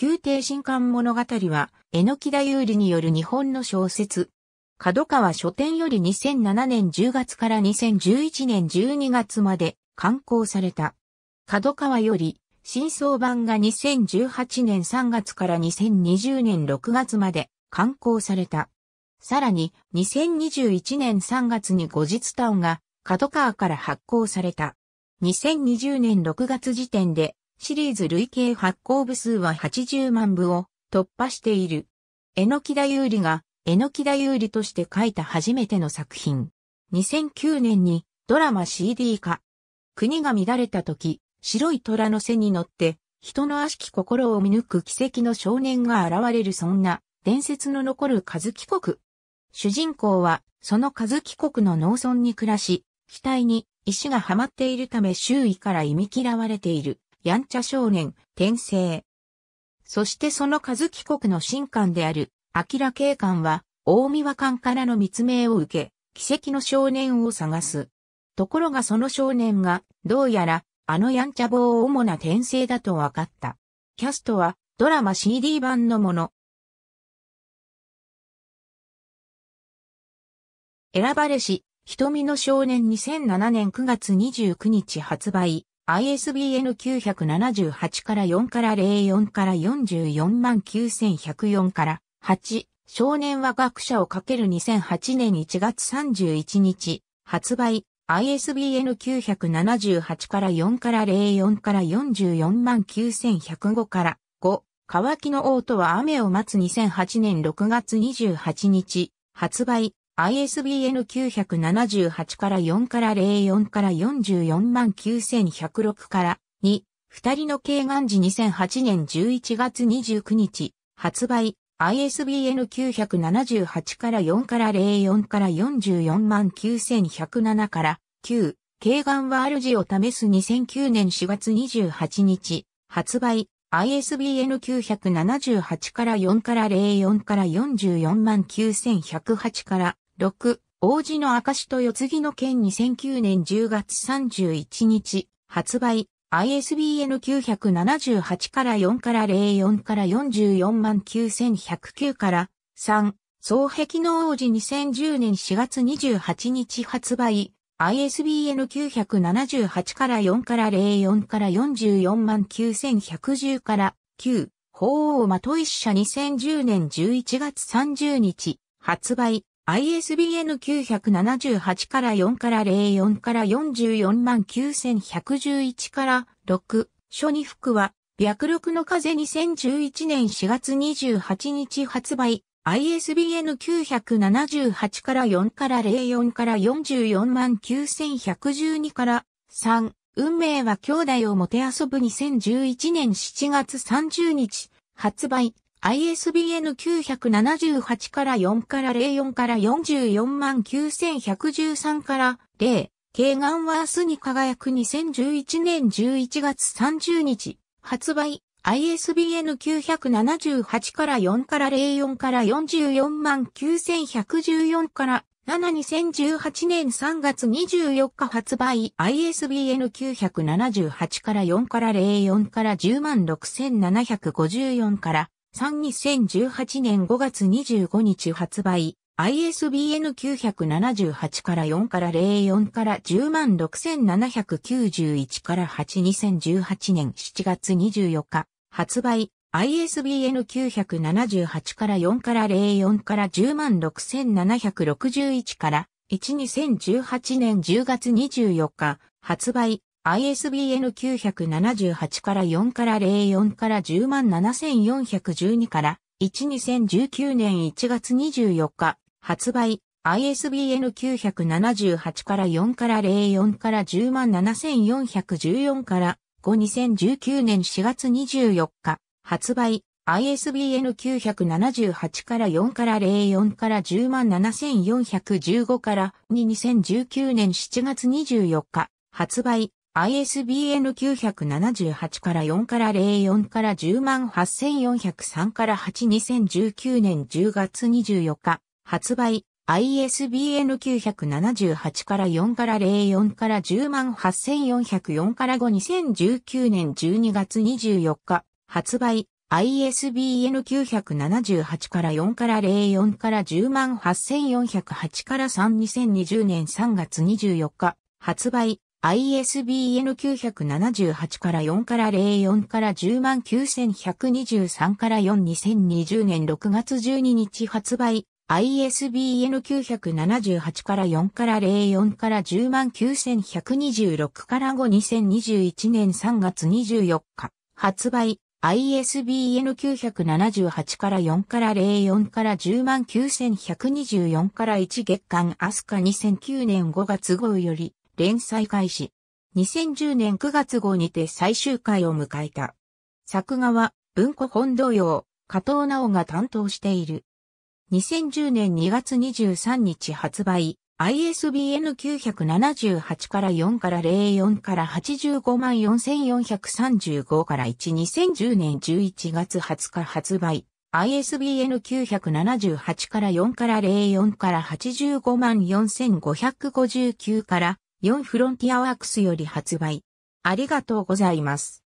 宮廷新刊物語は、榎木田有利による日本の小説。角川書店より2007年10月から2011年12月まで刊行された。角川より、新装版が2018年3月から2020年6月まで刊行された。さらに、2021年3月に後日タウンが角川から発行された。2020年6月時点でシリーズ累計発行部数は80万部を突破している。榎田優里が榎田優里として書いた初めての作品。2009年にドラマ CD 化。国が乱れた時、白い虎の背に乗って、人の悪しき心を見抜く奇跡の少年が現れるそんな伝説の残る和木国。主人公はその和木国の農村に暮らし、額に石がはまっているため周囲から忌み嫌われているやんちゃ少年、転生。そしてその和帰国の新官である、明警官は、大宮和官からの密命を受け、奇跡の少年を探す。ところがその少年が、どうやら、あのやんちゃ棒を主な転生だと分かった。キャストは、ドラマ CD 版のもの。選ばれし、瞳の少年2007年9月29日発売。ISBN 978から4から04から44万9104から8、少年は学者をかける2008年1月31日、発売、ISBN 978から4から04から44万9105から5、乾きの王とは雨を待つ2008年6月28日、発売、ISBN 978から4から04から44万9106から2、二人の慶眼時2008年11月29日、発売、ISBN 978から4から04から44万9107から9、慶眼は主を試す2009年4月28日、発売、ISBN 978から4から04から44万9108から6、王子の証と四次ぎの件2009年10月31日、発売、ISBN 978から4から04から44万9109から3、双壁の王子2010年4月28日発売、ISBN 978から4から04から44万9110から9、凰まと一社2010年11月30日発売、ISBN 978から4から04から44万9111から6、初に服は、白録の風2011年4月28日発売、ISBN 978から4から04から44万9112から3、運命は兄弟をもてあそぶ2011年7月30日発売、ISBN 978から4から04から44万9113から0、K ーガンワースに輝く2011年11月30日、発売、ISBN 978から4から04から44万9114から72018年3月24日発売 ISBN 978から4から04から106754万から32018年5月25日発売、ISBN 978から4から04から106,791から8 2018年7月24日発売、ISBN 978から4から04から106,761から1 2018年10月24日発売、ISBN 978から4から04から107,412から12019年1月24日発売 ISBN 978から4から04から107,414から5 2019年4月24日発売 ISBN 978から4から04から107,415から2 2019年7月24日発売 ISBN 978から4から04から108,403から82019年10月24日発売 ISBN 978から4から04から108,404から52019年12月24日発売 ISBN 978から4から04から108,408から3 2020年3月24日発売 ISBN 978から4から04から109,123から4 2020年6月12日発売 ISBN 978から4から04から109,126から5 2021年3月24日発売 ISBN 978から4から04から109,124から1月間アスカ2009年5月号より連載開始。2010年9月号にて最終回を迎えた。作画は文庫本同様、加藤直が担当している。2010年2月23日発売、ISBN 978から4から04から85万4435から1 2010年11月20日発売、ISBN 978から4から04から85万4559から4フロンティアワークスより発売。ありがとうございます。